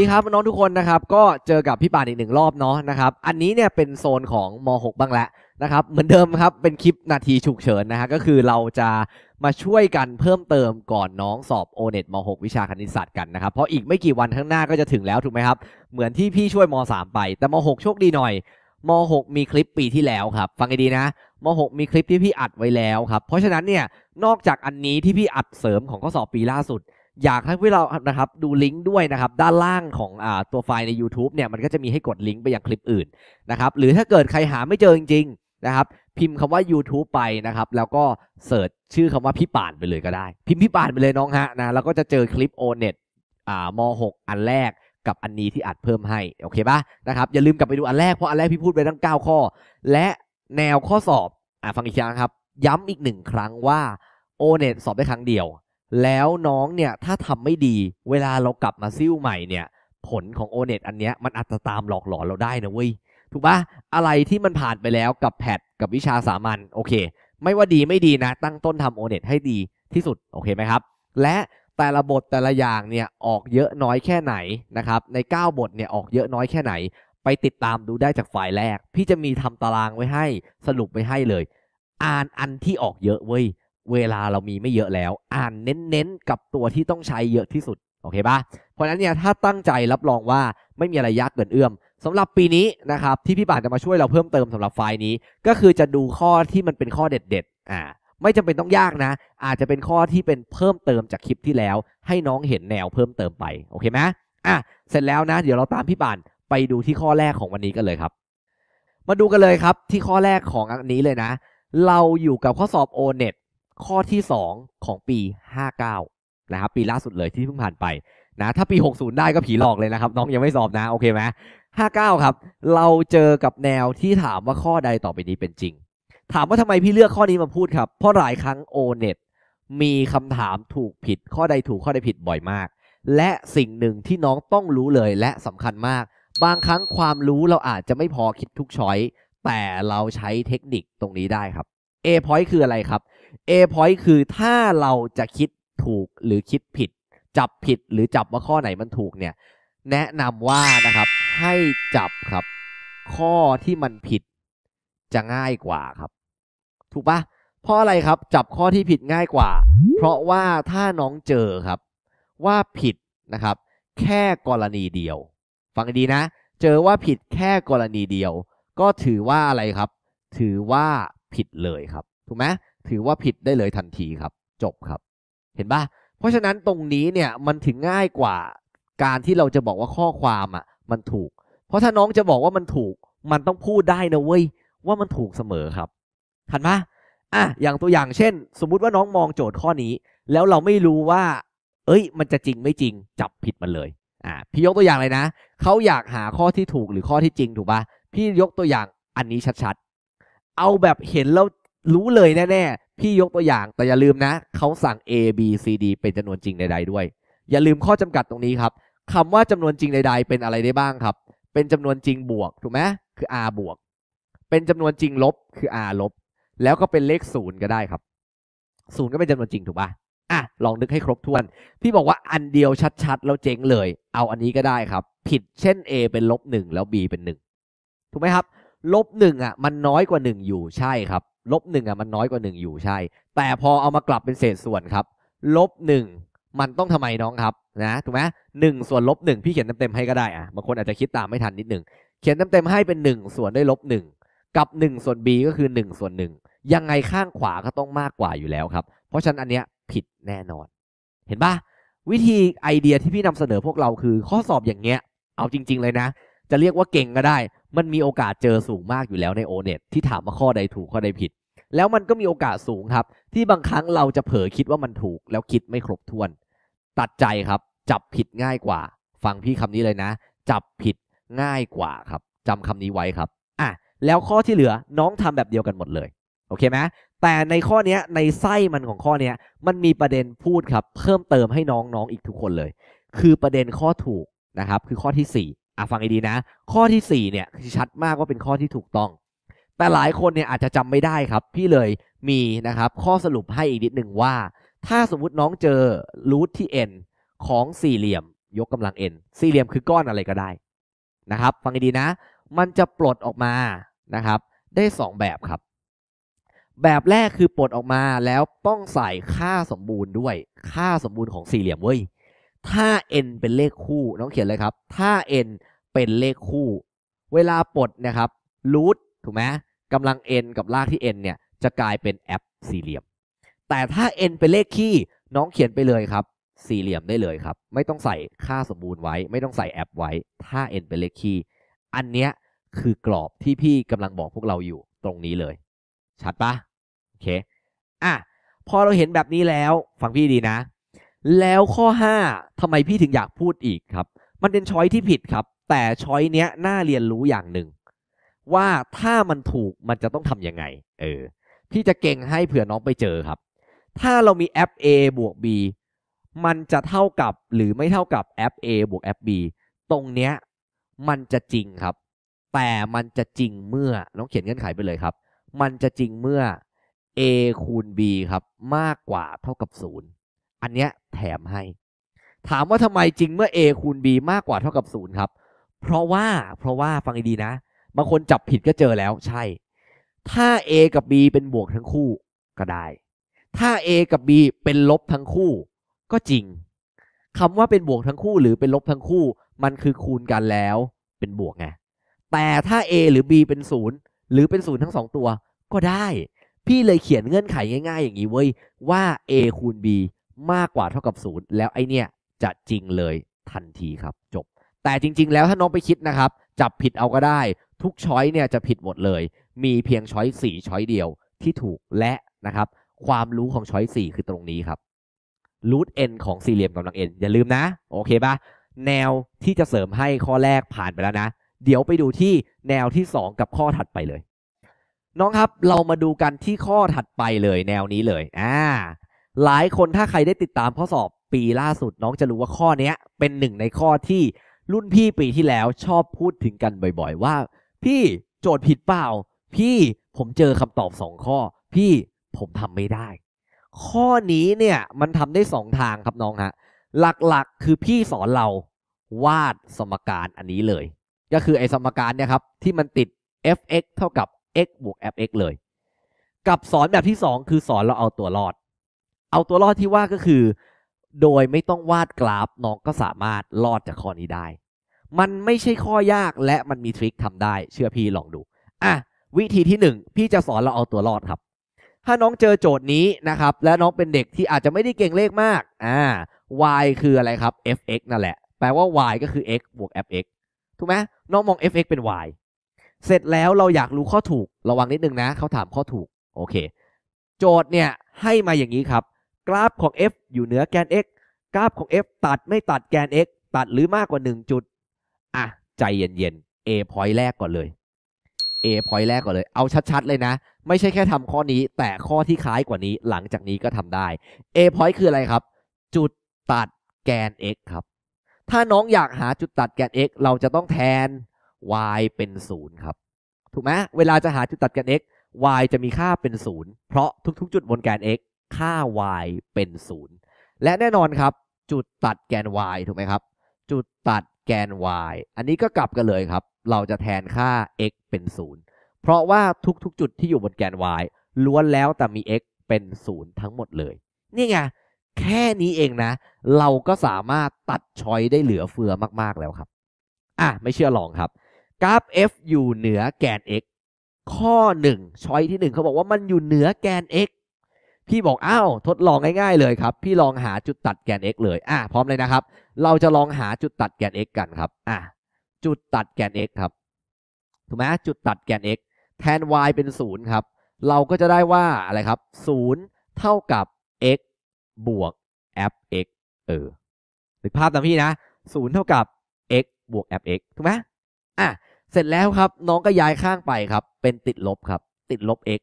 ดีครับ น้องทุกคนนะครับก็เจอกับพี่ป่านอีกหนึ่งรอบเนาะนะครับอันนี้เนี่ยเป็นโซนของม .6 บ้างแหละนะครับเหมือนเดิมครับเป็นคลิปนาทีฉุกเฉินนะฮะก็คือเราจะมาช่วยกันเพิ่มเติมก่อนน้องสอบโอเน็ตม .6 วิชาคณิตศาสตร์กันนะครับเพราะอีกไม่กี่วันข้างหน้าก็จะถึงแล้วถูกไหมครับเหมือนที่พี่ช่วยม .3 ไป แต่ม .6 โชคดีหน่อยม .6 มีคลิปปีที่แล้วครับ ฟังให้ดีนะม .6 มีคลิปที่พี่อัดไว้แล้วครับเพราะฉะนั้นเนี่ยนอกจากอันนี้ที่พี่อัดเสริมของข้อสอบปีล่าสุดอยากให้พวกเรานะครับดูลิงก์ด้วยนะครับด้านล่างของอตัวไฟล์ใน YouTube เนี่ยมันก็จะมีให้กดลิงก์ไปยังคลิปอื่นนะครับหรือถ้าเกิดใครหาไม่เจอจริงๆนะครับพิมพ์คำว่า YouTube ไปนะครับแล้วก็เสิร์ชชื่อคำว่าพี่ป่านไปเลยก็ได้พิมพ์พี่ป่านไปเลยน้องฮะนะแล้วก็จะเจอคลิปโอเน็ตม .6 อันแรกกับอันนี้ที่อัดเพิ่มให้ โอเคปะนะครับอย่าลืมกลับไปดูอันแรกเพราะอันแรกพี่พูดไปทั้ง9ข้อ และแนวข้อสอบอ่าฟังอีกครั้งครับย้ำอีกหนึ่งครั้งว่าโอเน็ตสอบได้ครั้งเดียวแล้วน้องเนี่ยถ้าทำไม่ดีเวลาเรากลับมาซิ่วใหม่เนี่ยผลของโอเน็ตอันเนี้ยมันอาจจะตามหลอกหลอนเราได้นะเว้ยถูกปะอะไรที่มันผ่านไปแล้วกับแพทกับวิชาสามัญโอเค ไม่ว่าดีไม่ดีนะ ตั้งต้นทำโอเน็ตให้ดีที่สุดโอเคไหมครับและแต่ละบทแต่ละอย่างเนี่ยออกเยอะน้อยแค่ไหนนะครับใน9บทเนี่ยออกเยอะน้อยแค่ไหนไปติดตามดูได้จากฝ่ายแรก พี่จะมีทำตารางไว้ให้สรุปไว้ให้เลย อ่านอันที่ออกเยอะเว้ยเวลาเรามีไม่เยอะแล้ว อ่านเน้นๆกับตัวที่ต้องใช้เยอะที่สุดโอเคปะเพราะนั้นเนี่ยถ้าตั้งใจรับรองว่าไม่มีอะไรยากเกินเอื้อมสำหรับปีนี้นะครับที่พี่บานจะมาช่วยเราเพิ่มเติมสำหรับไฟล์นี้ ก็คือจะดูข้อที่มันเป็นข้อเด็ด ๆอ่าไม่จำเป็นต้องยากนะ อาจจะเป็นข้อที่เป็นเพิ่มเติมจากคลิปที่แล้ว ให้น้องเห็นแนวเพิ่มเติมไปโอเคไหมอ่ะเสร็จแล้วนะ เดี๋ยวเราตามพี่บานไปดูที่ข้อแรกของวันนี้กันเลยครับ มาดูกันเลยครับ ที่ข้อแรกของอันนี้เลยนะ เราอยู่กับข้อสอบ o n e t ข้อที่2ของปี59 นะครับปีล่าสุดเลยที่เพิ่งผ่านไปนะ ถ้าปี 60 ได้ก็ผีหลอกเลยนะครับ น้องยังไม่สอบนะ โอเคไหม59 ครับ เราเจอกับแนวที่ถามว่าข้อใดต่อไปนี้เป็นจริง ถามว่าทำไมพี่เลือกข้อนี้มาพูดครับเพราะหลายครั้งเน็ตมีคำถามถูกผิดข้อใดถูกข้อใดผิดบ่อยมาก และสิ่งหนึ่งที่น้องต้องรู้เลยและสำคัญมาก บางครั้งความรู้เราอาจจะไม่พอคิดทุกช้อยแต่เราใช้เทคนิคตรงนี้ได้ครับ A point คืออะไรครับ A point คือถ้าเราจะคิดถูก หรือคิดผิด จับผิดหรือจับว่าข้อไหนมันถูก เนี่ย แนะนำว่า นะครับ ให้ จับ ครับ ข้อ ที่ มัน ผิด จะ ง่าย กว่า ครับ ถูกปะเพราะ อะไร ครับ จับ ข้อ ที่ ผิดง่ายกว่า เพราะว่า ถ้า น้อง เจอ ครับ ว่า ผิด นะครับ แค่ กรณี เดียว ฟัง ดีนะ เจอ ว่า ผิด แค่ กรณี เดียว ก็ ถือ ว่า อะไร ครับ ถือ ว่า ผิด เลย ครับ ถูกไหมถือว่าผิดได้เลยทันทีครับ จบครับ เห็นปะเพราะฉะนั้นตรงนี้เนี่ยมันถึงง่ายกว่าการที่เราจะบอกว่าข้อความอ่ะ มันถูก เพราะถ้าน้องจะบอกว่ามันถูก มันต้องพูดได้นะเว้ย ว่ามันถูกเสมอครับทันปะอ่ะอย่างตัวอย่างเช่น สมมุติว่าน้องมองโจทย์ข้อนี้ แล้วเราไม่รู้ว่า เอ้ย มันจะจริงไม่จริง จับผิดมันเลย อ่ะพี่ยกตัวอย่างเลยนะเขาอยากหาข้อที่ถูกหรือข้อที่จริงถูกปะพี่ยกตัวอย่างอันนี้ชัดๆ เอาแบบเห็นแล้วรู้เลยแน่ ๆ พี่ยกตัวอย่างแต่อย่าลืมนะ เขาสั่ง A B C D เป็นจำนวนจริงใด ๆ ด้วย อย่าลืมข้อจำกัดตรงนี้ครับ คำว่าจำนวนจริงใดๆ เป็นอะไรได้บ้างครับ เป็นจำนวนจริงบวก ถูกไหมคือ R บวก เป็นจำนวนจริงลบ คือ R ลบ แล้วก็เป็นเลขศูนย์ก็ได้ครับ ศูนย์ก็เป็นจำนวนจริงถูกป่ะอ่ะลองนึกให้ครบถ้วน พี่บอกว่าอันเดียวชัดๆ แล้วเจ๊งเลย เอาอันนี้ก็ได้ครับ ผิดเช่น A เป็นลบหนึ่งแล้ว B เป็นหนึ่งถูกไหมครับลบหนึ่งอ่ะมันน้อยกว่าหนึ่งอยู่ใช่ครับ ลบหนึ่งอ่ะมันน้อยกว่าหนึ่งอยู่ใช่ แต่พอเอามากลับเป็นเศษส่วนครับลบหนึ่งมันต้องทำไมน้องครับนะถูกไหมหนึ่งส่วนลบหนึ่งพี่เขียนเต็มๆให้ก็ได้อ่ะบางคนอาจจะคิดตามไม่ทันนิดหนึ่งเขียนเต็มๆให้เป็นหนึ่งส่วนด้วยลบหนึ่งกับหนึ่งส่วน b ก็คือหนึ่งส่วนหนึ่งยังไงข้างขวาก็ต้องมากกว่าอยู่แล้วครับ เพราะฉะนั้นอันเนี้ยผิดแน่นอน เห็นปะวิธีไอเดียที่พี่นำเสนอพวกเราคือ ข้อสอบอย่างเงี้ยเอาจริง ๆเลยนะจะเรียกว่าเก่งก็ได้ มันมีโอกาสเจอสูงมากอยู่แล้วในโอเน็ตที่ถามว่าข้อใดถูกข้อใดผิด แล้วมันก็มีโอกาสสูงครับ ที่บางครั้งเราจะเผลอคิดว่ามันถูกแล้วคิดไม่ครบถ้วน ตัดใจครับ จับผิดง่ายกว่า ฟังพี่คำนี้เลยนะ จับผิดง่ายกว่าครับ จำคำนี้ไว้ครับอ่ะแล้วข้อที่เหลือน้องทำแบบเดียวกันหมดเลย โอเคไหมแต่ในข้อนี้ในไส้มันของข้อนี้มันมีประเด็นพูดครับ เพิ่มเติมให้น้องๆออีกทุกคนเลย คือประเด็นข้อถูกนะครับ คือข้อที่อ่ะฟังให้ดีนะ ข้อที่4เนี่ยชัดมากว่าเป็นข้อที่ถูกต้อง แต่หลายคนเนี่ยอาจจะจำไม่ได้ครับ พี่เลยมีนะครับข้อสรุปให้อีกนิดหนึ่งว่าถ้าสมมุติน้องเจอรูทที่ n ของสี่เหลี่ยม ยกกำลัง n สี่เหลี่ยมคือก้อนอะไรก็ได้นะครับ ฟังให้ดีนะ มันจะปลดออกมานะครับ ได้ 2 แบบครับ แบบแรกคือปลดออกมาแล้วต้องใส่ค่าสมบูรณ์ด้วยค่าสมบูรณ์ของสี่เหลี่ยมเว้ยถ้า n เป็นเลขคู่ น้องเขียนเลยครับ ถ้า n เป็นเลขคู่ เวลาปลดนะครับรูทถูกไหมกำลัง n กับรากที่ n เนี่ยจะกลายเป็นแอปสี่เหลี่ยม แต่ถ้า n เป็นเลขคี่น้องเขียนไปเลยครับ สี่เหลี่ยมได้เลยครับ ไม่ต้องใส่ค่าสมบูรณ์ไว้ ไม่ต้องใส่แอปไว้ ถ้า n เป็นเลขคี่อันเนี้ยคือกรอบที่พี่กำลังบอกพวกเราอยู่ตรงนี้เลยชัดปะโอเคอ่ะพอเราเห็นแบบนี้แล้วฟังพี่ดีนะแล้วข้อ 5ทำไมพี่ถึงอยากพูดอีกครับ มันเป็นช้อยที่ผิดครับ แต่ช้อยเนี้ยน่าเรียนรู้อย่างหนึ่ง ว่าถ้ามันถูกมันจะต้องทํำยังไงเออพี่จะเก่งให้เผื่อน้องไปเจอครับ ถ้าเรามีแอป A บวก B มันจะเท่ากับหรือไม่เท่ากับแอป A บวกแอป B ตรงเนี้ยมันจะจริงครับ แต่มันจะจริงเมื่อน้องเขียนเงื่อนไขไปเลยครับ มันจะจริงเมื่อ a คูณ b ครับมากกว่าเท่ากับ0อันเนี้ยแถมให้ ถามว่าทำไมจริงเมื่อ a คูณ b มากกว่าเท่ากับศูนย์ครับ เพราะว่าเพราะว่าฟังดีๆนะบางคนจับผิดก็เจอแล้วใช่ ถ้า a กับ b เป็นบวกทั้งคู่ก็ได้ ถ้า a กับ b เป็นลบทั้งคู่ ก็จริงคำว่าเป็นบวกทั้งคู่หรือเป็นลบทั้งคู่ มันคือคูณกันแล้ว เป็นบวกไงแต่ถ้า a หรือ b เป็นศูนย์หรือเป็นศูนย์ทั้งสองตัว ก็ได้ พี่เลยเขียนเงื่อนไขง่ายๆ อย่างนี้เว้ยว่า a คูณ b มากกว่าเท่ากับศูนย์แล้วไอเนี่ยจะจริงเลยทันทีครับ จบ แต่จริง ๆ แล้วถ้าน้องไปคิดนะครับ จับผิดเอาก็ได้ ทุกช้อยเนี่ยจะผิดหมดเลย มีเพียงช้อยสี่ช้อยเดียวที่ถูกและนะครับ ความรู้ของช้อยสี่คือตรงนี้ครับรูทเของสี่เหลี่ยมกำลังเอ็นอย่าลืมนะ โอเคปะแนวที่จะเสริมให้ข้อแรกผ่านไปแล้วนะ เดี๋ยวไปดูที่แนวที่2กับข้อถัดไปเลยน้องครับเรามาดูกันที่ข้อถัดไปเลย แนวนี้เลยอ่าหลายคนถ้าใครได้ติดตามข้อ สอบปีล่าสุด น้องจะรู้ว่าข้อนี้เป็นหนึ่งในข้อที่รุ่นพี่ปีที่แล้วชอบพูดถึงกันบ่อยๆ ว่า พี่โจทย์ผิดเปล่า พี่ผมเจอคำตอบสองข้อ พี่ผมทำไม่ได้ ข้อนี้เนี่ยมันทำได้สองทางครับน้องฮะหลักๆคือพี่สอนเราวาดสมการอันนี้เลย ก็คือไอ้สมการเนี่ยครับที่มันติด f(x) เท่ากับ x บวก f(x) เลย กับสอนแบบที่ 2 คือสอนเราเอาตัวรอดเอาตัวรอดที่ว่าก็คือ โดยไม่ต้องวาดกราฟ น้องก็สามารถรอดจากข้อนี้ได้ มันไม่ใช่ข้อยากและมันมีทริคทำได้ เชื่อพี่ลองดู อ่ะวิธีที่ 1 พี่จะสอนเราเอาตัวรอดครับ ถ้าน้องเจอโจทย์นี้นะครับ และน้องเป็นเด็กที่อาจจะไม่ได้เก่งเลขมากอ่า y คืออะไรครับ f(x) นั่นแหละ แปลว่า y ก็คือ x บวก f(x) ถูกไหมน้องมอง f(x) เป็น y เสร็จแล้วเราอยากรู้ข้อถูกระวังนิดนึงนะเขาถามข้อถูกโอเคโจทย์เนี่ยให้มาอย่างนี้ครับกราฟของ f อยู่เหนือแกน x กราฟของ f ตัดไม่ตัดแกน x ตัดหรือมากกว่า 1 จุด อ่ะใจเย็นๆ a point แรกก่อนเลย a point แรกก่อนเลย เอาชัดๆเลยนะ ไม่ใช่แค่ทำข้อนี้ แต่ข้อที่คล้ายกว่านี้หลังจากนี้ก็ทำได้ a point คืออะไรครับ จุดตัดแกน x ครับ ถ้าน้องอยากหาจุดตัดแกน x เราจะต้องแทน y เป็น0ครับ ถูกไหมเวลาจะหาจุดตัดแกน x y จะมีค่าเป็น0เพราะทุกๆ จุดบนแกน x ค่า y เป็นศูนย์และแน่นอนครับ จุดตัดแกน y ถูกไหมครับ จุดตัดแกน y อันนี้ก็กลับกันเลยครับ เราจะแทนค่า x เป็นศูนย์เพราะว่าทุก ๆ จุดที่อยู่บนแกน y ล้วนแล้วแต่มี x เป็นศูนย์ทั้งหมดเลยนี่ไงแค่นี้เองนะ เราก็สามารถตัดชอยได้เหลือเฟือมากๆแล้วครับ อ่ะไม่เชื่อลองครับ กราฟ f อยู่เหนือแกน x ข้อ1ชอยที่ 1เขาบอกว่ามันอยู่เหนือแกน x พี่บอกอ้าวทดลองง่ายๆเลยครับพี่ลองหาจุดตัดแกน x เลย อ่ะพร้อมเลยนะครับเราจะลองหาจุดตัดแกน x กันครับอ่ะจุดตัดแกน x ครับถูกไหมจุดตัดแกน x แทน y เป็น 0 ครับ เราก็จะได้ว่าอะไรครับ0เท่ากับ x บวก f x เออรือภาพตามพี่นะ0เท่ากับ x บวก f x ถูกไหมอ่ะเสร็จแล้วครับน้องก็ย้ายข้างไปครับเป็นติดลบครับ ติดลบ x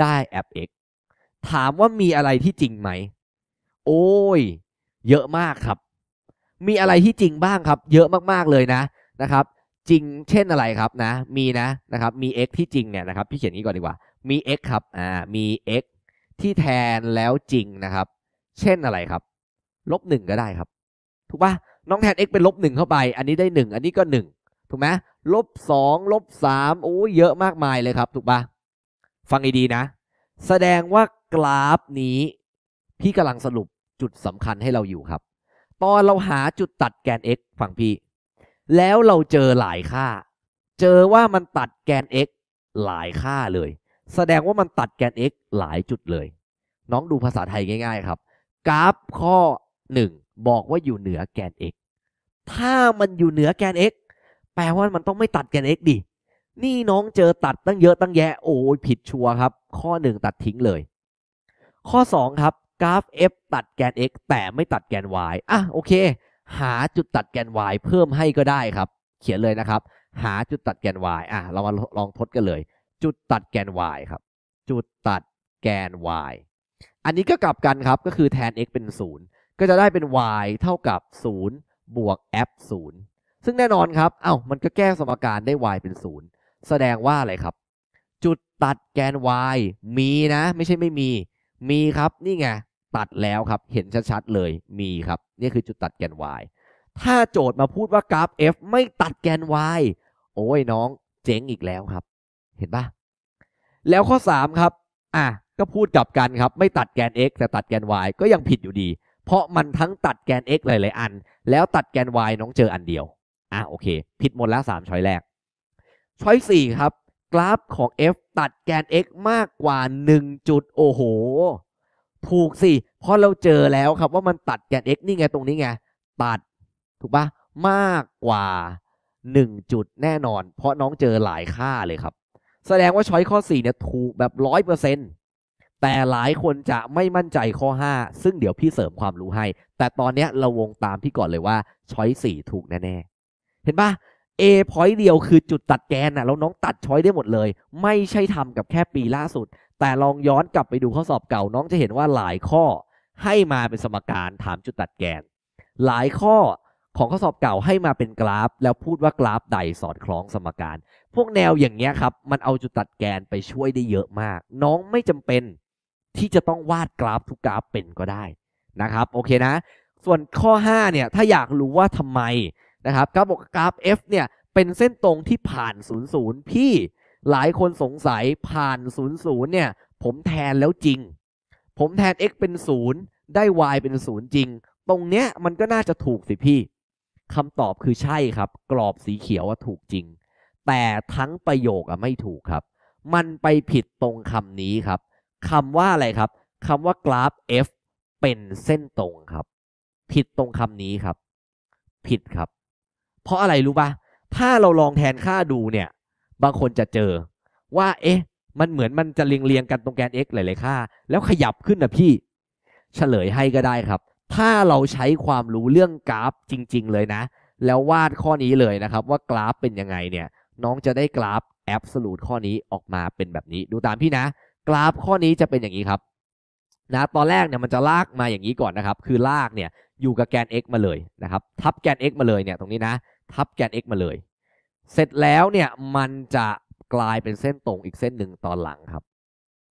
ได้ f x ถามว่ามีอะไรที่จริงไหม โอ้ย เยอะมากครับ มีอะไรที่จริงบ้างครับ เยอะมากๆเลยนะนะครับ จริงเช่นอะไรครับนะมีนะนะครับ มี x ที่จริงเนี่ยนะครับพี่เขียนนี้ก่อนดีกว่ามี x ครับอ่ามี x ที่แทนแล้วจริงนะครับเช่นอะไรครับลบหนึ่งก็ได้ครับ ถูกปะน้องแทน x เป็นลบหนึ่งเข้าไป อันนี้ได้หนึ่งอันนี้ก็หนึ่งถูกไหมลบสองลบสามโอ้เยอะมากมายเลยครับ ถูกปะฟังดีๆนะ แสดงว่ากราฟนี้พี่กำลังสรุปจุดสำคัญให้เราอยู่ครับ ตอนเราหาจุดตัดแกน x ฝั่งพี่ แล้วเราเจอหลายค่า เจอว่ามันตัดแกน x หลายค่าเลย แสดงว่ามันตัดแกน x หลายจุดเลย น้องดูภาษาไทยง่าย ๆครับ กราฟข้อ 1 บอกว่าอยู่เหนือแกน x ถ้ามันอยู่เหนือแกน x แปลว่ามันต้องไม่ตัดแกน x ดินี่น้องเจอตัดตั้งเยอะตั้งแยะโอ้ยผิดชัวร์ครับ ข้อ 1 ตัดทิ้งเลยข้อ 2 ครับกราฟ f ตัดแกน x แต่ไม่ตัดแกน y อ่ะโอเค หาจุดตัดแกน y เพิ่มให้ก็ได้ครับ เขียนเลยนะครับ หาจุดตัดแกน y อ่ะเรามาลองทดกันเลย จุดตัดแกน y ครับจุดตัดแกน y อันนี้ก็กลับกันครับก็คือแทน x เป็น 0 ก็จะได้เป็น y เท่ากับ0บวก f 0ซึ่งแน่นอนครับเอา้ามันก็แก้สมการได้ y เป็น 0 แสดงว่าอะไรครับ จุดตัดแกน y มีนะ ไม่ใช่ไม่มีมีครับนี่ไงตัดแล้วครับ เห็นชัดๆเลยมีครับนี่คือจุดตัดแกน y ถ้าโจทย์มาพูดว่ากราฟ f ไม่ตัดแกน y โอ้ยน้อง เจ๊งอีกแล้วครับ เห็นปะแล้วข้อ3ครับอ่ะก็พูดกลับกันครับ ไม่ตัดแกน x แต่ตัดแกน y ก็ยังผิดอยู่ดี เพราะมันทั้งตัดแกน x หลายๆอัน แล้วตัดแกน y น้องเจออันเดียว อ่ะโอเค ผิดหมดแล้ว 3 ช้อยแรกช้อย4ครับราฟของ f ตัดแกน x มากกว่า 1 จุดโอ้โห ถูกสิ เพราะเราเจอแล้วครับว่ามันตัดแกน x นี่ไงตรงนี้ไง ตัด ถูกปะ มากกว่า 1 จุดแน่นอน เพราะน้องเจอหลายค่าเลยครับ แสดงว่าช้อยข้อ 4 เนี่ยถูกแบบ 100%แต่หลายคนจะไม่มั่นใจข้อ 5 ซึ่งเดี๋ยวพี่เสริมความรู้ให้ แต่ตอนนี้เราวงตามพี่ก่อนเลยว่า ช้อย4ถูกแน่ๆเห็นปะ A พอยต์เดียวคือจุดตัดแกนนะแล้วน้องตัดช้อยได้หมดเลย ไม่ใช่ทำกับแค่ปีล่าสุด แต่ลองย้อนกลับไปดูข้อสอบเก่า น้องจะเห็นว่าหลายข้อให้มาเป็นสมการ ถามจุดตัดแกน หลายข้อของข้อสอบเก่าให้มาเป็นกราฟ แล้วพูดว่ากราฟใดสอดคล้องสมการ พวกแนวอย่างเงี้ยครับมันเอาจุดตัดแกนไปช่วยได้เยอะมาก น้องไม่จำเป็นที่จะต้องวาดกราฟทุกกราฟเป็นก็ได้นะครับโอเคนะส่วนข้อ5เนี่ยถ้าอยากรู้ว่าทำไมนะครับกราฟบอกกราฟ F เนี่ยเป็นเส้นตรงที่ผ่าน 00 พี่หลายคนสงสัยผ่าน 00 เนี่ยผมแทนแล้วจริง ผมแทน x เป็น 0 ได้ y เป็น 0 จริง ตรงเนี้ยมันก็น่าจะถูกสิพี่คำตอบคือใช่ครับ กรอบสีเขียวว่าถูกจริง แต่ทั้งประโยคอะไม่ถูกครับ มันไปผิดตรงคำนี้ครับคำว่าอะไรครับคำว่ากราฟ f เป็นเส้นตรงครับ ผิดตรงคำนี้ครับ ผิดครับเพราะอะไรรู้ปะถ้าเราลองแทนค่าดูเนี่ย บางคนจะเจอว่า เอ๊ะ มันเหมือนมันจะเรียงเรียงกันตรงแกน x หลายๆค่า แล้วขยับขึ้นนะพี่ เฉลยให้ก็ได้ครับ ถ้าเราใช้ความรู้เรื่องกราฟจริงๆเลยนะ แล้ววาดข้อนี้เลยนะครับ ว่ากราฟเป็นยังไงเนี่ย น้องจะได้กราฟแอบสูตรข้อนี้ออกมาเป็นแบบนี้ ดูตามพี่นะ กราฟข้อนี้จะเป็นอย่างนี้ครับนะ ตอนแรกเนี่ยมันจะลากมาอย่างนี้ก่อนนะครับ คือลากเนี่ยอยู่กับแกน x มาเลยนะครับ ทับแกน x มาเลยเนี่ย ตรงนี้นะทับแกน x มาเลย เสร็จแล้วเนี่ยมันจะกลายเป็นเส้นตรงอีกเส้นหนึ่งตอนหลังครับ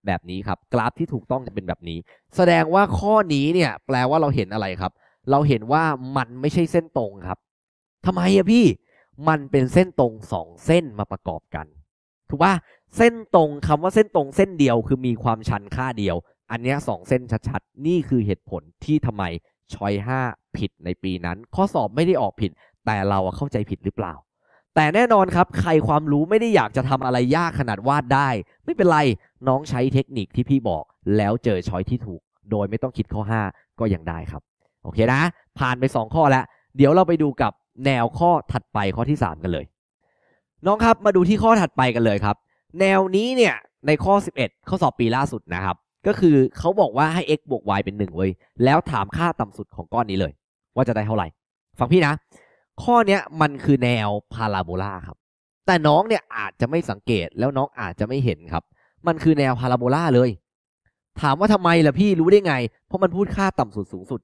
แบบนี้ครับ กราฟที่ถูกต้องจะเป็นแบบนี้ แสดงว่าข้อนี้เนี่ยแปลว่าเราเห็นอะไรครับ เราเห็นว่ามันไม่ใช่เส้นตรงครับทำไมอะพี่ มันเป็นเส้นตรงสองเส้นมาประกอบกัน ถูกปะเส้นตรงคำว่าเส้นตรงเส้นเดียว คือมีความชันค่าเดียว อันนี้สองเส้นชัดๆ นี่คือเหตุผลที่ทำไมชอยห้าผิดในปีนั้น ข้อสอบไม่ได้ออกผิดแต่เราเข้าใจผิดหรือเปล่า แต่แน่นอนครับ ใครความรู้ไม่ได้อยากจะทำอะไรยากขนาดวาดได้ ไม่เป็นไรน้องใช้เทคนิคที่พี่บอก แล้วเจอช้อยที่ถูก โดยไม่ต้องคิดข้อ 5 ก็ยังได้ครับ โอเคนะ ผ่านไป 2 ข้อแล้ว เดี๋ยวเราไปดูกับแนวข้อถัดไปข้อที่3กันเลย น้องครับมาดูที่ข้อถัดไปกันเลยครับ แนวนี้เนี่ยในข้อ 11 ข้อสอบปีล่าสุดนะครับ ก็คือเขาบอกว่าให้ x บวก y เป็น1เว้ยแล้วถามค่าต่ำสุดของก้อนนี้เลย ว่าจะได้เท่าไหร่ฟังพี่นะข้อเนี้ยมันคือแนวพาราโบลาครับแต่น้องเนี่ยอาจจะไม่สังเกตแล้วน้องอาจจะไม่เห็นครับ มันคือแนวพาราโบลาเลย ถามว่าทำไมล่ะพี่รู้ได้ไง เพราะมันพูดค่าต่ำสุดสูงสุด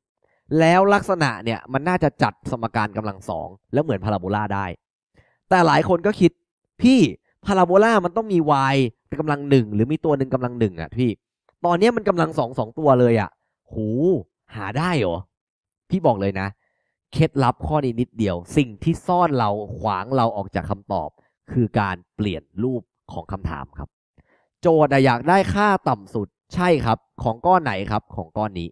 แล้วลักษณะเนี่ยมันน่าจะจัดสมการกำลังสองแล้วเหมือนพาราโบลาได้ แต่หลายคนก็คิด พี่พาราโบลามันต้องมี y เป็นกำลังหนึ่งหรือมีตัวหนึ่งกำลังหนึ่งอ่ะ พี่ตอนนี้มันกำลังสองสองตัวเลยอ่ะหู หาได้เหรอพี่บอกเลยนะเคล็ดลับข้อนี้นิดเดียว สิ่งที่ซ่อนเราขวางเราออกจากคำตอบ คือการเปลี่ยนรูปของคำถามครับ โจทย์อยากได้ค่าต่ำสุดใช่ครับของก้อนไหนครับของก้อนนี้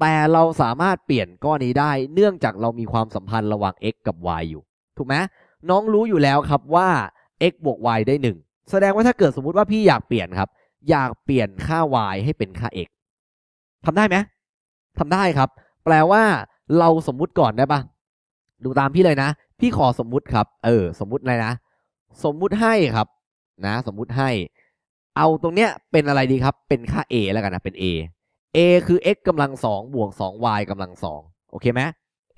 แต่เราสามารถเปลี่ยนก้อนนี้ได้ เนื่องจากเรามีความสัมพันธ์ระหว่าง x กับ y อยู่ ถูกไหมน้องรู้อยู่แล้วครับว่า x บวก y ได้ 1 แสดงว่าถ้าเกิดสมมุติว่าพี่อยากเปลี่ยนครับ อยากเปลี่ยนค่า y ให้เป็นค่า x ทำได้ไหมทำได้ครับ แปลว่าเราสมมุติก่อนได้ปะดูตามพี่เลยนะ พี่ขอสมมุติครับ เออ สมมุติอะไรนะ สมมุติให้ครับ นะ สมมุติให้ เอาตรงเนี้ยเป็นอะไรดีครับ เป็นค่า a แล้วกันนะ เป็น a a คือ x กำลังสองบวกสอง y กำลังสองโอเคไหม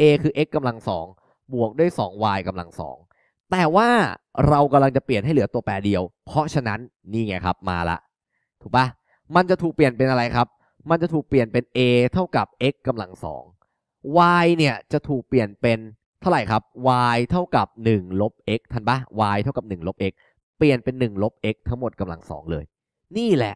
a คือ x กำลังสองบวกด้วยสอง y กำลังสอง แต่ว่าเรากำลังจะเปลี่ยนให้เหลือตัวแปรเดียว เพราะฉะนั้นนี่ไงครับ มาละ ถูกปะมันจะถูกเปลี่ยนเป็นอะไรครับ มันจะถูกเปลี่ยนเป็น a เท่ากับ x กำลังสอง y เนี่ยจะถูกเปลี่ยนเป็นเท่าไหร่ครับ y เท่ากับ1ลบ x ทันปะ y เท่ากับ1ลบ x เปลี่ยนเป็น1ลบ x ทั้งหมดกำลังสองเลย นี่แหละ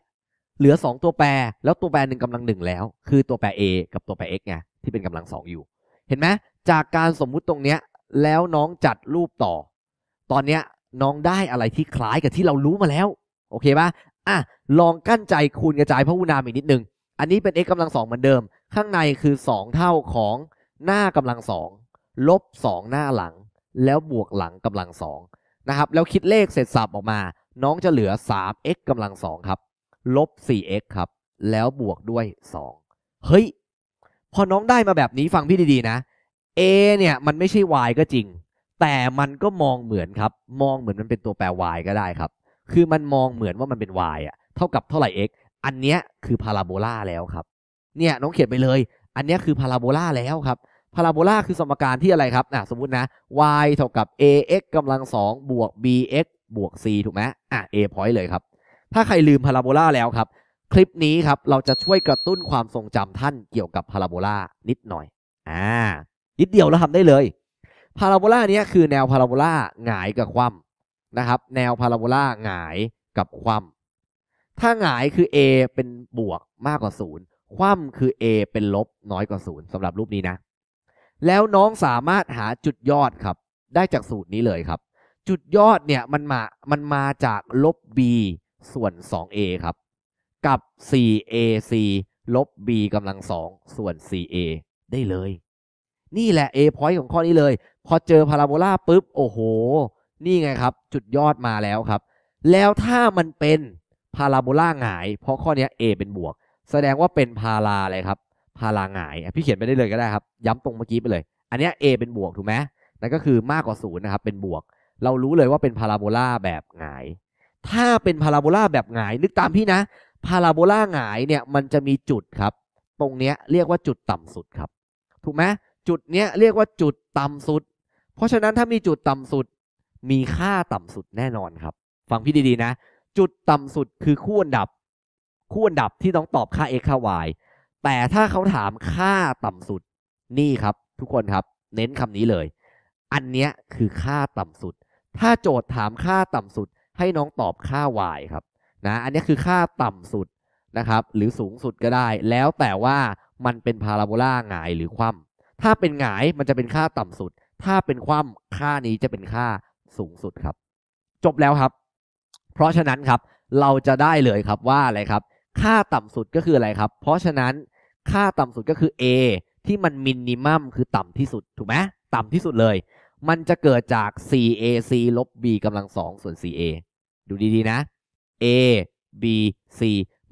เหลือ 2 ตัวแปรแล้วตัวแปรหนึ่งกำลังหนึ่งแล้ว คือตัวแปร a กับตัวแปร x ไงที่เป็นกำลังสองอยู่ เห็นไหมจากการสมมุติตรงเนี้ยแล้วน้องจัดรูปต่อ ตอนเนี้ยน้องได้อะไรที่คล้ายกับที่เรารู้มาแล้วโอเคปะอ่ะลองกั้นใจคูณกระจายพหุนามอีกนิดนึงอันนี้เป็น x กำลังสองเหมือนเดิมข้างในคือ 2 เท่าของหน้ากำลังสองลบ 2 หน้าหลัง แล้วบวกหลังกำลังสองนะครับแล้วคิดเลขเสร็จสับออกมา น้องจะเหลือ 3x กำลังสองครับลบ 4x ครับ แล้วบวกด้วย 2 เฮ้ย พอน้องได้มาแบบนี้ ฟังพี่ดี ๆนะ a เนี่ย มันไม่ใช่ y ก็จริง แต่มันก็มองเหมือนครับมองเหมือนมันเป็นตัวแปร y ก็ได้ครับ คือมันมองเหมือนว่ามันเป็น y อ่ะเท่ากับเท่าไหร่ x อันเนี้ยคือพาราโบลาแล้วครับเนี่ยน้องเขียนไปเลย อันนี้คือพาราโบลาแล้วครับ พาราโบลาคือสมการที่อะไรครับอ่ะสมมตินะ y เท่ากับ ax กำลังสองบวก bx บวก c ถูกไหมอ่ะ a point เลยครับ ถ้าใครลืมพาราโบลาแล้วครับ คลิปนี้ครับเราจะช่วยกระตุ้นความทรงจำท่านเกี่ยวกับพาราโบลานิดหน่อย อ่านิดเดียวเราทำได้เลย พาราโบลาเนี้ยคือแนวพาราโบลาหงายกับคว่ำนะครับ แนวพาราโบลาหงายกับคว่ำถ้าหงายคือ a เป็นบวกมากกว่า0คว่ำคือ a เป็นลบน้อยกว่าศูนย์สำหรับรูปนี้นะ แล้วน้องสามารถหาจุดยอดครับ ได้จากสูตรนี้เลยครับ จุดยอดเนี่ยมันมามันมาจากลบ b ส่วน 2a ครับ กับ 4ac ลบ b กำลัง 2ส่วน 4a ได้เลย นี่แหละ a point ของข้อนี้เลย พอเจอพาราโบลาปุ๊บโอ้โห นี่ไงครับ จุดยอดมาแล้วครับ แล้วถ้ามันเป็นพาราโบลาหงายเพราะข้อนี้ a เป็นบวกแสดงว่าเป็นพาราเลยครับพาราหงายพี่เขียนไปได้เลยก็ได้ครับย้ำตรงเมื่อกี้ไปเลย อันนี้ A เป็นบวกถูกไหมนั่นก็คือมากกว่าศูนย์นะครับเป็นบวก เรารู้เลยว่าเป็นพาราโบลาแบบหงายถ้าเป็นพาราโบลาแบบหงายนึกตามพี่นะพาราโบลาหงายเนี่ยมันจะมีจุดครับ ตรงเนี้ยเรียกว่าจุดต่ำสุดครับ ถูกไหมจุดเนี้ยเรียกว่าจุดต่ำสุด เพราะฉะนั้นถ้ามีจุดต่ำสุดมีค่าต่ำสุดแน่นอนครับฟังพี่ดีๆนะ จุดต่ำสุดคือคู่อันดับคู่อันดับที่ต้องตอบค่า x ค่า y แต่ถ้าเขาถามค่าต่ำสุดนี่ครับ ทุกคนครับ เน้นคำนี้เลย อันเนี้ยคือค่าต่ำสุด ถ้าโจทย์ถามค่าต่ำสุดให้น้องตอบค่า y ครับนะอันนี้คือค่าต่ำสุดนะครับ หรือสูงสุดก็ได้แล้วแต่ว่ามันเป็นพาราโบลาหงายหรือคว่ำถ้าเป็นหงายมันจะเป็นค่าต่ำสุด ถ้าเป็นคว่ำค่านี้จะเป็นค่าสูงสุดครับ จบแล้วครับ เพราะฉะนั้นครับ เราจะได้เลยครับว่าอะไรครับค่าต่ำสุดก็คืออะไรครับ เพราะฉะนั้นค่าต่ำสุดก็คือ A ที่มันมินิมัมคือต่ำที่สุดถูกไหมต่ำที่สุดเลย มันจะเกิดจาก 4AC ลบ B กำลังสอง ส่วน 4A ดูดีๆนะ A B C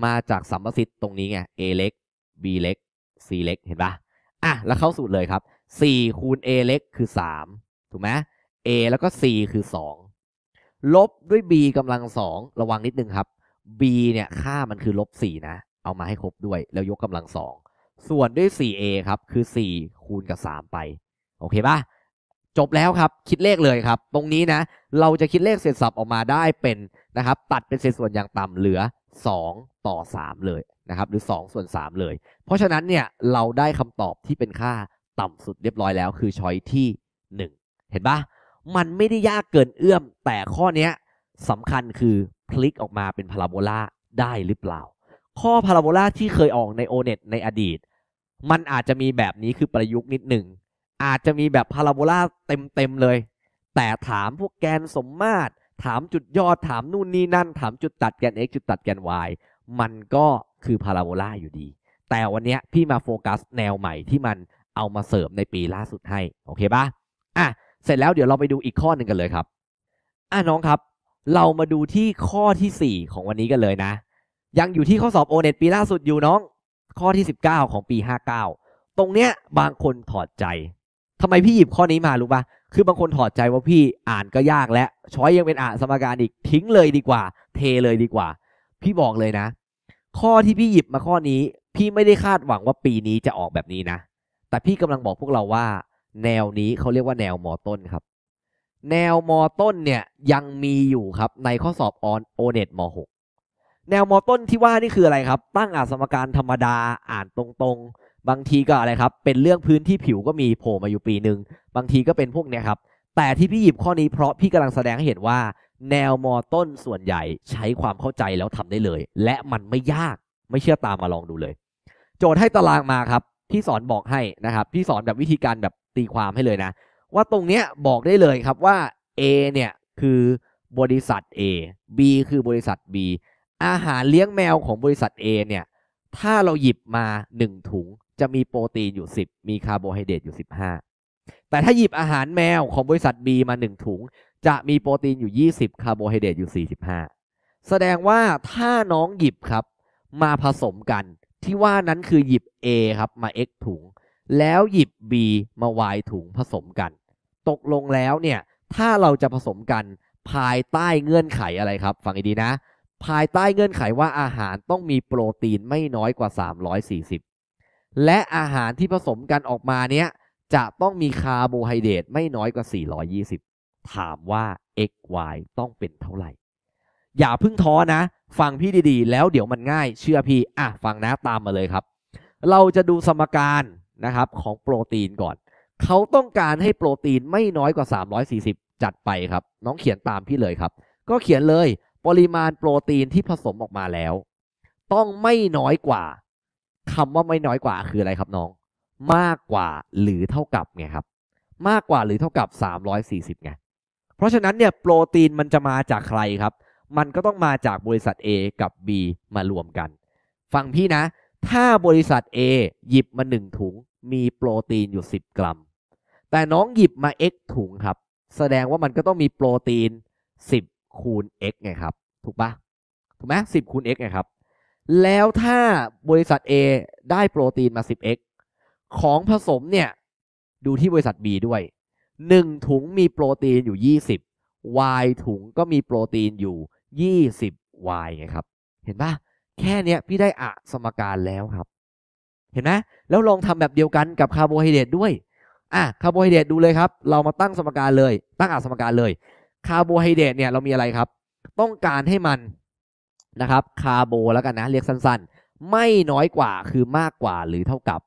มาจากสัมประสิทธิ์ตรงนี้ไง A เล็ก B เล็ก C เล็ก เห็นปะอ่ะ แล้วเข้าสูตรเลยครับ 4 คูณ A เล็กคือ 3 ถูกไหม A แล้วก็ C คือ 2 ลบด้วย B กำลังสอง ระวังนิดนึงครับ b เนี่ยค่ามันคือลบสี่นะเอามาให้ครบด้วย แล้วยกกำลังสองส่วนด้วย 4a ครับคือ 4 คูณกับ 3 ไปโอเคปะจบแล้วครับคิดเลขเลยครับ ตรงนี้นะเราจะคิดเลขเศษสับออกมาได้เป็นนะครับตัดเป็นเศษส่วนอย่างต่ำเหลือ2ต่อ3 เลยนะครับหรือ2ส่วน3เลย เพราะฉะนั้นเนี่ยเราได้คำตอบที่เป็นค่าต่ำสุดเรียบร้อยแล้ว คือช้อยที่ 1 เห็นปะมันไม่ได้ยากเกินเอื้อมแต่ข้อนี้สำคัญคือพลิกออกมาเป็นพาราโบลาได้หรือเปล่า ข้อพาราโบลาที่เคยออกในโอเน็ตในอดีต มันอาจจะมีแบบนี้คือประยุกต์นิดหนึ่ง อาจจะมีแบบพาราโบลาเต็ม ๆ เลย แต่ถามพวกแกนสมมาตร ถามจุดยอดถามนู่นนี่นั่น ถามจุดตัดแกน x จุดตัดแกน y มันก็คือพาราโบลาอยู่ดี แต่วันนี้พี่มาโฟกัสแนวใหม่ที่มันเอามาเสริมในปีล่าสุดให้ โอเคปะอ่ะ เสร็จแล้วเดี๋ยวเราไปดูอีกข้อหนึ่งกันเลยครับ อ่ะน้องครับเรามาดูที่ข้อที่4ของวันนี้กันเลยนะ ยังอยู่ที่ข้อสอบโอเน็ตปีล่าสุดอยู่น้อง ข้อที่ 19 ของปี 59 ตรงเนี้ยบางคนถอดใจ ทำไมพี่หยิบข้อนี้มารู้ปะคือบางคนถอดใจว่าพี่อ่านก็ยากและช้อยยังเป็นอ่านสมการอีกทิ้งเลยดีกว่า เทเลยดีกว่า พี่บอกเลยนะ ข้อที่พี่หยิบมาข้อนี้ พี่ไม่ได้คาดหวังว่าปีนี้จะออกแบบนี้นะแต่พี่กำลังบอกพวกเราว่า แนวนี้เขาเรียกว่าแนวมอต้นครับแนวมต้นเนี่ยยังมีอยู่ครับในข้อสอบออนโอเน็ตม .6 แนวมต้นที่ว่านี่คืออะไรครับ ตั้งอ่านสมการธรรมดาอ่านตรง ๆ บางทีก็อะไรครับ เป็นเรื่องพื้นที่ผิวก็มีโผล่มาอยู่ปีหนึ่งบางทีก็เป็นพวกเนี้ยครับ แต่ที่พี่หยิบข้อนี้เพราะพี่กำลังแสดงให้เห็นว่า แนวมต้นส่วนใหญ่ใช้ความเข้าใจแล้วทำได้เลย และมันไม่ยากไม่เชื่อตามมาลองดูเลย โจทย์ให้ตารางมาครับพี่สอนบอกให้นะครับพี่สอนแบบวิธีการแบบตีความให้เลยนะว่าตรงเนี้ยบอกได้เลยครับว่า A เนี่ยคือบริษัท A B คือบริษัท B อาหารเลี้ยงแมวของบริษัท A เนี่ยถ้าเราหยิบมา 1 ถุง จะมีโปรตีนอยู่ 10 มีคาร์โบไฮเดรตอยู่ 15 แต่ถ้าหยิบอาหารแมวของบริษัท B มา1ถุงจะมีโปรตีนอยู่ 20 คาร์โบไฮเดรตอยู่ 45 แสดงว่าถ้าน้องหยิบครับมาผสมกัน ที่ว่านั้นคือหยิบ A ครับมา X ถุงแล้วหยิบ B มา Y ถุงผสมกันตกลงแล้วเนี่ยถ้าเราจะผสมกันภายใต้เงื่อนไขอะไรครับ ฟังให้ดีนะ ภายใต้เงื่อนไขว่าอาหารต้องมีโปรตีนไม่น้อยกว่า 340 และอาหารที่ผสมกันออกมาเนี้ยจะต้องมีคาร์โบไฮเดรตไม่น้อยกว่า 420 ถามว่า x y ต้องเป็นเท่าไหร่ อย่าพึ่งท้อนะฟังพี่ดีๆ แล้วเดี๋ยวมันง่ายเชื่อพี่อ่ะฟังนะตามมาเลยครับ เราจะดูสมการนะครับของโปรตีนก่อนเขาต้องการให้โปรตีนไม่น้อยกว่า 340 จัดไปครับ น้องเขียนตามพี่เลยครับ ก็เขียนเลย ปริมาณโปรตีนที่ผสมออกมาแล้ว ต้องไม่น้อยกว่า คำว่าไม่น้อยกว่าคืออะไรครับน้อง มากกว่าหรือเท่ากับไงครับ มากกว่าหรือเท่ากับ 340ไงเพราะฉะนั้นเนี่ยโปรตีนมันจะมาจากใครครับ มันก็ต้องมาจากบริษัท A กับ B มารวมกันฟังพี่นะ ถ้าบริษัท A หยิบมา 1 ถุง มีโปรตีนอยู่ 10 กรัมแต่น้องหยิบมา x ถุงครับ แสดงว่ามันก็ต้องมีโปรตีน 10 คูณ x ไงครับถูกปะถูกไหมสิคูณ x ไงครับ แล้วถ้าบริษัท A ได้โปรตีนมา 10x ของผสมเนี่ยดูที่บริษัท B ด้วย 1 ถุงมีโปรตีนอยู่ 20 y ถุงก็มีโปรตีนอยู่ 20 y ไงครับเห็นปะแค่เนี้ยพี่ได้อะสมการแล้วครับ เห็นไหมแล้วลองทำแบบเดียวกันกับคาร์โบไฮเดรตด้วยอ่ะคาร์โบไฮเดรตดูเลยครับ เรามาตั้งสมการเลยตั้งอัดสมการเลย คาร์โบไฮเดรตเนี่ยเรามีอะไรครับ ต้องการให้มันนะครับ คาร์โบแล้วกันนะ เรียกสั้นๆ ไม่น้อยกว่าคือมากกว่าหรือเท่ากับ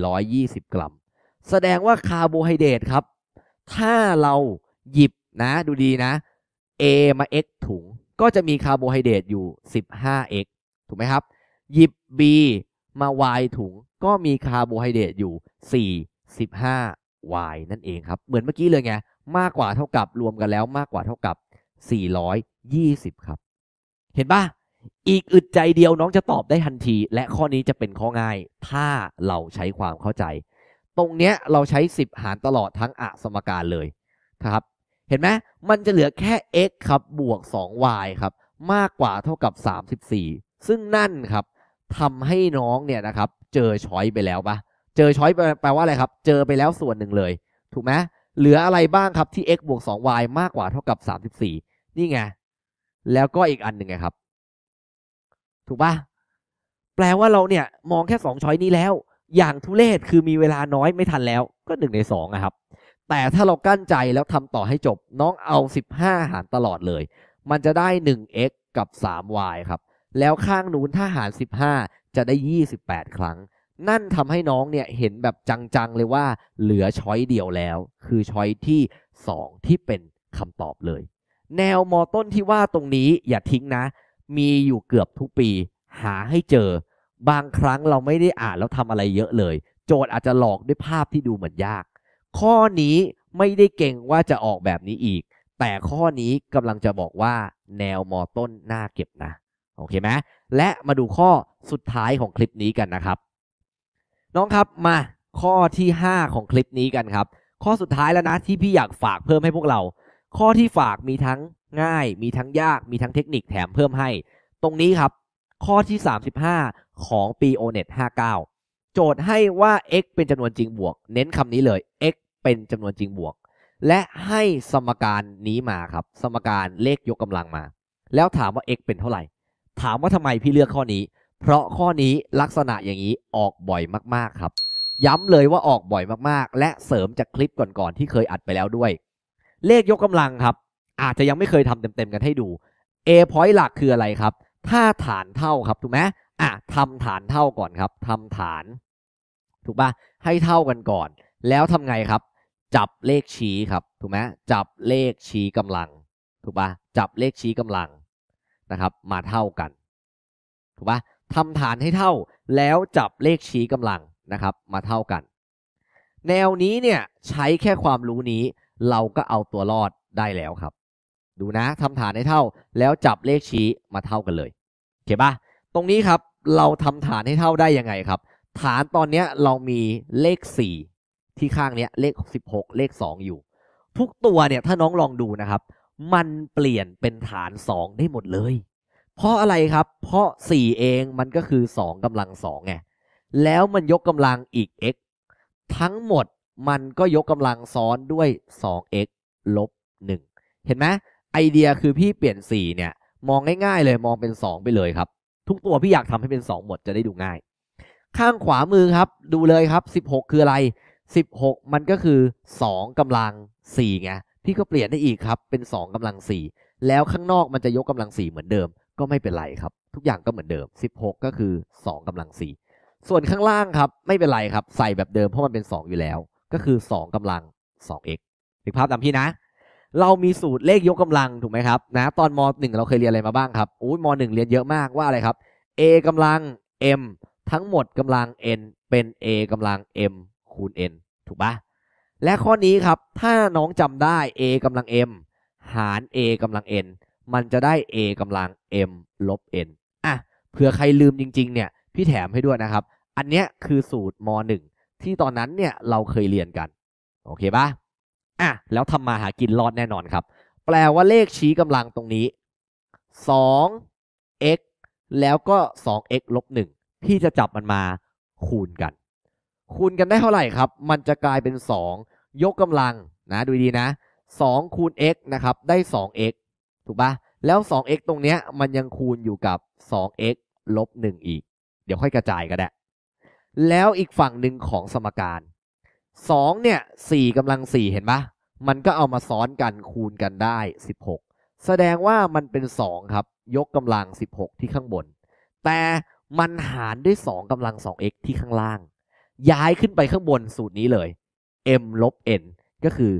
420 กรัมแสดงว่าคาร์โบไฮเดรตครับ ถ้าเราหยิบนะดูดีนะ A มา x ถุง ก็จะมีคาร์โบไฮเดรตอยู่ 15x ถูกไหมครับ หยิบ B มา y ถุงก็มีคาร์โบไฮเดรตอยู่ 4 15 y นั่นเองครับ เหมือนเมื่อกี้เลยไง มากกว่าเท่ากับรวมกันแล้ว มากกว่าเท่ากับ 420 ครับ เห็นปะอีกอึดใจเดียวน้องจะตอบได้ทันที และข้อนี้จะเป็นข้อง่าย ถ้าเราใช้ความเข้าใจ ตรงเนี้ยเราใช้ 10 หารตลอดทั้งอสมการเลย ครับ เห็นไหมมันจะเหลือแค่ x ครับบวก 2y ครับ มากกว่าเท่ากับ 34 ซึ่งนั่นครับ ทำให้น้องเนี่ยนะครับเจอช้อยไปแล้วปะเจอช้อยแปลว่าอะไรครับ เจอไปแล้วส่วนหนึ่งเลย ถูกไหมเหลืออะไรบ้างครับที่ x บวก 2y มากกว่าเท่ากับ 34 นี่ไง แล้วก็อีกอันหนึ่งไงครับ ถูกปะแปลว่าเราเนี่ย มองแค่สองช้อยนี้แล้ว อย่างทุเลศคือมีเวลาน้อยไม่ทันแล้วก็หนึ่งในสองนะครับ แต่ถ้าเรากั้นใจแล้วทำต่อให้จบ น้องเอา 15 หารตลอดเลย มันจะได้ 1x กับ 3y ครับ แล้วข้างนู้นถ้าหาร 15 จะได้ 28 ครั้งนั่นทำให้น้องเนี่ยเห็นแบบจัง ๆ เลยว่าเหลือช้อยเดียวแล้ว คือช้อยที่ 2 ที่เป็นคำตอบเลย แนวมอต้นที่ว่าตรงนี้อย่าทิ้งนะ มีอยู่เกือบทุกปี หาให้เจอ บางครั้งเราไม่ได้อ่านแล้วทำอะไรเยอะเลย โจทย์อาจจะหลอกด้วยภาพที่ดูเหมือนยาก ข้อนี้ไม่ได้เก่งว่าจะออกแบบนี้อีก แต่ข้อนี้กำลังจะบอกว่าแนวมอต้นน่าเก็บนะ โอเคไหมและมาดูข้อสุดท้ายของคลิปนี้กันนะครับน้องครับมาข้อที่ 5 ของคลิปนี้กันครับ ข้อสุดท้ายแล้วนะ ที่พี่อยากฝากเพิ่มให้พวกเรา ข้อที่ฝากมีทั้งง่าย มีทั้งยากมีทั้งเทคนิคแถมเพิ่มให้ ตรงนี้ครับ ข้อที่ 35 ของปี o n เ t ้าโจทย์ให้ว่า x เป็นจำนวนจริงบวก เน้นคำนี้เลย x เป็นจำนวนจริงบวก และให้สมการนี้มาครับสมการเลขยกกำลังมา แล้วถามว่า x เป็นเท่าไหร่ถามว่าทำไมพี่เลือกข้อนี้เพราะข้อนี้ลักษณะอย่างนี้ออกบ่อยมากๆครับ ย้ำเลยว่าออกบ่อยมากๆ และเสริมจากคลิปก่อนๆที่เคยอัดไปแล้วด้วย เลขยกกำลังครับ อาจจะยังไม่เคยทำเต็มๆกันให้ดู A point หลักคืออะไรครับ ถ้าฐานเท่าครับถูกไหมอ่ะทำฐานเท่าก่อนครับ ทำฐาน ถูกปะให้เท่ากันก่อน แล้วทำไงครับ จับเลขชี้ครับถูกไหมจับเลขชี้กำลัง ถูกปะจับเลขชี้กำลังนะครับ มาเท่ากัน ถูกปะทำฐานให้เท่าแล้วจับเลขชี้กำลังนะครับมาเท่ากัน แนวนี้เนี่ยใช้แค่ความรู้นี้ เราก็เอาตัวรอดได้แล้วครับ ดูนะทำฐานให้เท่า แล้วจับเลขชี้มาเท่ากันเลยเข้าใจปะตรงนี้ครับเราทำฐานให้เท่าได้ยังไงครับ ฐานตอนนี้เรามีเลข 4 ที่ข้างเนี้ยเลข16เลข 2 อยู่ทุกตัวเนี่ยถ้าน้องลองดูนะครับ มันเปลี่ยนเป็นฐาน 2 ได้หมดเลยเพราะอะไรครับ เพราะ 4 เอง มันก็คือ 2 กำลัง 2 ไง แล้วมันยกกำลังอีก x ทั้งหมดมันก็ยกกำลังซ้อนด้วย 2x ลบ 1 เห็นไหมไอเดียคือพี่เปลี่ยน 4 เนี่ย มองง่าย ๆ เลย มองเป็น 2 ไปเลยครับ ทุกตัวพี่อยากทำให้เป็น 2 หมด จะได้ดูง่าย ข้างขวามือครับ ดูเลยครับ 16 คืออะไร 16 มันก็คือ 2 กำลัง 4 ไง พี่ก็เปลี่ยนได้อีกครับ เป็น 2 กำลัง 4 แล้วข้างนอกมันจะยกกำลัง 4 เหมือนเดิมก็ไม่เป็นไรครับ ทุกอย่างก็เหมือนเดิม 16 ก็คือ 2 กำลัง 4 ส่วนข้างล่างครับไม่เป็นไรครับ ใส่แบบเดิมเพราะมันเป็น 2 อยู่แล้ว ก็คือ 2 กำลัง 2x นึกภาพตามพี่นะ เรามีสูตรเลขยกกำลังถูกไหมครับนะตอนม .1 เราเคยเรียนอะไรมาบ้างครับอุ้ยม .1 เรียนเยอะมากว่าอะไรครับ a กำลัง m ทั้งหมดกำลัง n เป็น a กำลัง m คูณ n ถูกปะและข้อนี้ครับ ถ้าน้องจำได้ a กำลัง m หาร a กำลัง n มันจะได้ a กำลัง m ลบ n อ่ะ เผื่อใครลืมจริงๆเนี่ย พี่แถมให้ด้วยนะครับ อันเนี้ยคือสูตรม .1 ที่ตอนนั้นเนี่ยเราเคยเรียนกัน โอเคปะอ่ะ แล้วทำมาหากินรอดแน่นอนครับ แปลว่าเลขชี้กำลังตรงนี้ 2x แล้วก็ 2x ลบ1พี่จะจับมันมาคูณกัน คูณกันได้เท่าไหร่ครับ มันจะกลายเป็น 2 ยกกำลังนะ ดูดีนะ 2 คูณ x นะครับ ได้ 2x ถูกปะแล้ว 2x ตรงเนี้ย มันยังคูณอยู่กับ 2x ลบ1อีก เดี๋ยวค่อยกระจายก็ได้ แล้วอีกฝั่งหนึ่งของสมการ 2 เนี่ย4กำลัง 4 เห็นปะ มันก็เอามาซ้อนกันคูณกันได้ 16 แสดงว่ามันเป็น 2 ครับ ยกกำลัง 16 ที่ข้างบน แต่มันหารด้วย2กำลัง 2x ที่ข้างล่าง ย้ายขึ้นไปข้างบนสูตรนี้เลย m ลบ n ก็คือ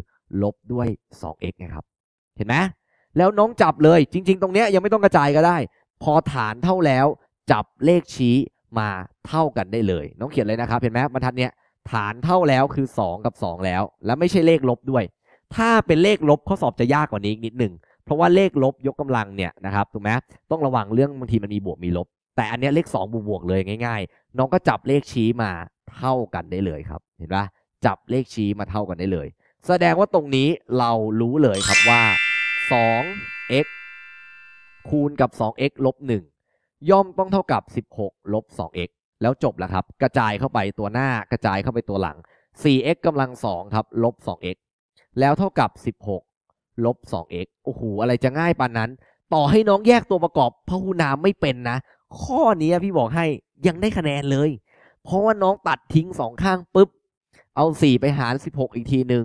ลบด้วย 2x นะครับ เห็นไหมแล้วน้องจับเลยจริง ๆ ตรงเนี้ยยังไม่ต้องกระจายก็ได้ พอฐานเท่าแล้ว จับเลขชี้มาเท่ากันได้เลย น้องเขียนเลยนะครับเห็นไหมบรรทัดเนี้ยฐานเท่าแล้วคือ 2 กับ 2 แล้ว และไม่ใช่เลขลบด้วย ถ้าเป็นเลขลบข้อสอบจะยากกว่านี้นิดหนึ่งเพราะว่าเลขลบยกกำลังเนี่ยนะครับถูกไหมต้องระวังเรื่องบางทีมันมีบวกมีลบ แต่อันนี้เลข 2บวกบวกเลยง่ายๆ น้องก็จับเลขชี้มาเท่ากันได้เลยครับ เห็นปะจับเลขชี้มาเท่ากันได้เลย แสดงว่าตรงนี้เรารู้เลยครับว่า 2x คูณกับ 2x ลบ1ย่อมต้องเท่ากับ 16ลบ 2x แล้วจบแล้วครับ กระจายเข้าไปตัวหน้ากระจายเข้าไปตัวหลัง 4x กำลัง2ครับลบ 2x แล้วเท่ากับ 16ลบ 2x โอ้โหอะไรจะง่ายปานนั้น ต่อให้น้องแยกตัวประกอบพหุนามไม่เป็นนะข้อนี้พี่บอกให้ยังได้คะแนนเลย เพราะว่าน้องตัดทิ้งสองข้างปุ๊บ เอา 4 ไปหาร 16 อีกทีหนึ่ง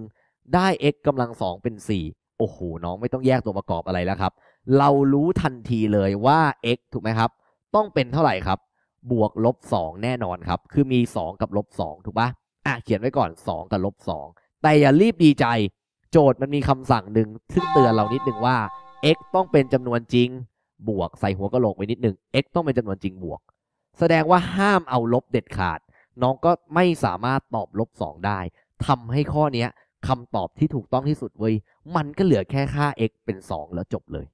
ได้ x กำลัง2เป็น4โอ้โห น้องไม่ต้องแยกตัวประกอบอะไรแล้วครับ เรารู้ทันทีเลยว่า x ถูกไหมครับ ต้องเป็นเท่าไหร่ครับ บวกลบ 2 แน่นอนครับ คือมี 2 กับลบ 2 ถูกปะอ่ะ เขียนไว้ก่อน 2 กับลบ 2 แต่อย่ารีบดีใจ โจทย์มันมีคำสั่งหนึ่งซึ่งเตือนเรานิดนึงว่า x ต้องเป็นจำนวนจริง บวกใส่หัวกระโหลกไปนิดนึง x ต้องเป็นจำนวนจริงบวก แสดงว่าห้ามเอาลบเด็ดขาด น้องก็ไม่สามารถตอบลบ2ได้ทำให้ข้อนี้คำตอบที่ถูกต้องที่สุดเว้ยมันก็เหลือแค่ค่า x เป็น 2 แล้วจบเลย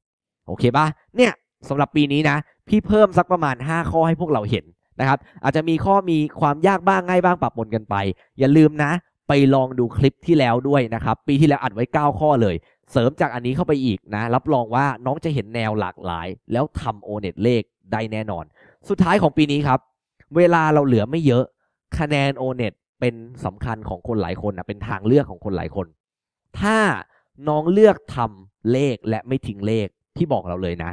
โอเคปะเนี่ยสำหรับปีนี้นะ พี่เพิ่มสักประมาณ 5 ข้อให้พวกเราเห็นนะครับ อาจจะมีข้อมีความยากบ้างง่ายบ้างปรับปนกันไป อย่าลืมนะ ไปลองดูคลิปที่แล้วด้วยนะครับปีที่แล้วอัดไว้ 9 ข้อเลย เสริมจากอันนี้เข้าไปอีกนะ รับรองว่าน้องจะเห็นแนวหลากหลาย แล้วทำโอเน็ตเลขได้แน่นอน สุดท้ายของปีนี้ครับ เวลาเราเหลือไม่เยอะ คะแนนโอเน็ตเป็นสำคัญของคนหลายคนนะเป็นทางเลือกของคนหลายคน ถ้าน้องเลือกทำเลขและไม่ทิ้งเลขที่บอกเราเลยนะ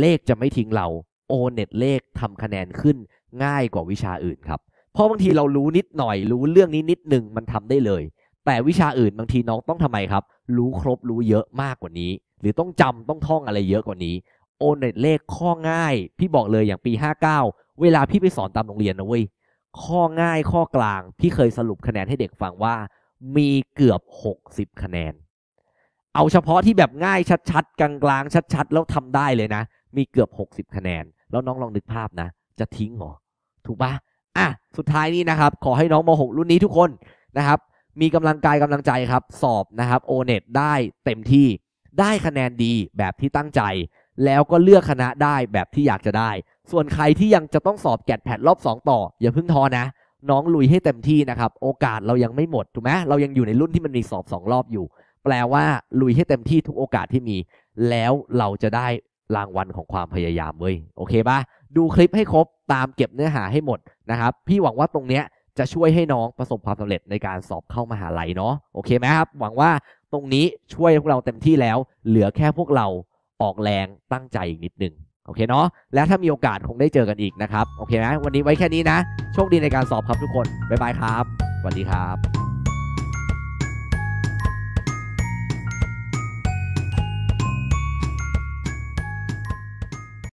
เลขจะไม่ทิ้งเราโอเน็ตเลขทำคะแนนขึ้นง่ายกว่าวิชาอื่นครับ เพราะบางทีเรารู้นิดหน่อย รู้เรื่องนี้นิดหนึ่งมันทำได้เลย แต่วิชาอื่นบางทีน้องต้องทำไมครับ รู้ครบรู้เยอะมากกว่านี้ หรือต้องจำต้องท่องอะไรเยอะกว่านี้โอเน็ตเลขข้อง่ายพี่บอกเลยอย่างปี59เวลาพี่ไปสอนตามโรงเรียนนะเว้ยข้อง่ายข้อกลาง พี่เคยสรุปคะแนนให้เด็กฟังว่า มีเกือบ 60 คะแนน เอาเฉพาะที่แบบง่ายชัดๆ กลางๆ ชัดๆ แล้วทำได้เลยนะ มีเกือบ 60 คะแนน แล้วน้องลองนึกภาพนะ จะทิ้งหรอถูกปะอ่ะสุดท้ายนี้นะครับ ขอให้น้องม .6 รุ่นนี้ทุกคนนะครับมีกำลังกายกำลังใจครับสอบนะครับโอเน็ตได้เต็มที่ได้คะแนนดีแบบที่ตั้งใจ แล้วก็เลือกคณะได้แบบที่อยากจะได้ส่วนใครที่ยังจะต้องสอบแกดแพดรอบ 2 ต่อ อย่าเพิ่งท้อนะน้องลุยให้เต็มที่นะครับโอกาสเรายังไม่หมดถูกไหมเรายังอยู่ในรุ่นที่มันมีสอบ 2 รอบอยู่ แปลว่าลุยให้เต็มที่ทุกโอกาสที่มี แล้วเราจะได้รางวัลของความพยายามเว้ยโอเคปะดูคลิปให้ครบตามเก็บเนื้อหาให้หมดนะครับพี่หวังว่าตรงเนี้ยจะช่วยให้น้องประสบความสำเร็จในการสอบเข้ามาหาลัยเนาะโอเคไหมครับหวังว่าตรงนี้ช่วยพวกเราเต็มที่แล้ว เหลือแค่พวกเราออกแรงตั้งใจอีกนิดนึงโอเคเนาะ และถ้ามีโอกาสคงได้เจอกันอีกนะครับ โอเคไหมวันนี้ไว้แค่นี้นะ โชคดีในการสอบครับทุกคน บ๊ายบายครับสวัสดีครับ